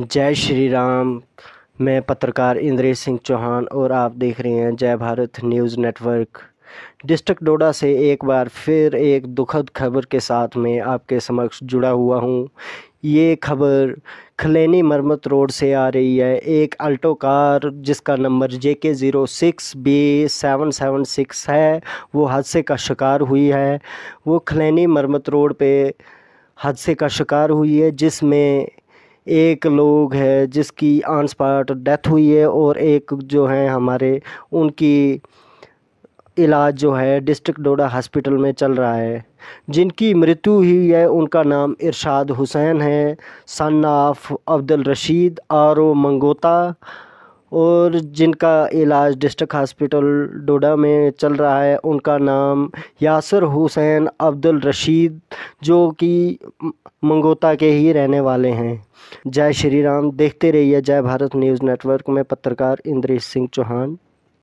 जय श्री राम मैं पत्रकार इंद्रेश सिंह चौहान और आप देख रहे हैं Jai Bharat news network district Doda से एक बार फिर एक दुखद खबर के साथ में आपके समक्ष जुड़ा हुआ हूँ ये खबर खलैनी मरमत रोड से आ रही है एक अल्टो कार जिसका number J K zero six B seven seven six है वो हादसे का शिकार हुई है वो खलैनी मरमत रोड पे हादसे का शिकार हुई है जिसमें एक लोग है जिसकी ऑन स्पॉट डेथ हुई है और एक जो है हमारे उनकी इलाज जो है डिस्ट्रिक्ट डोडा हॉस्पिटल में चल रहा है जिनकी मृत्यु हुई है उनका नाम इरशाद हुसैन है son of Abdul Rashid R O Mangota और जिनका इलाज डिस्ट्रिक्ट हॉस्पिटल डोडा में चल रहा है उनका नाम यासर हुसैन अब्दुल रशीद जो कि मंगोता के ही रहने वाले हैं जय श्री राम देखते रहिए जय भारत न्यूज़ नेटवर्क में पत्रकार इंद्रेश सिंह चौहान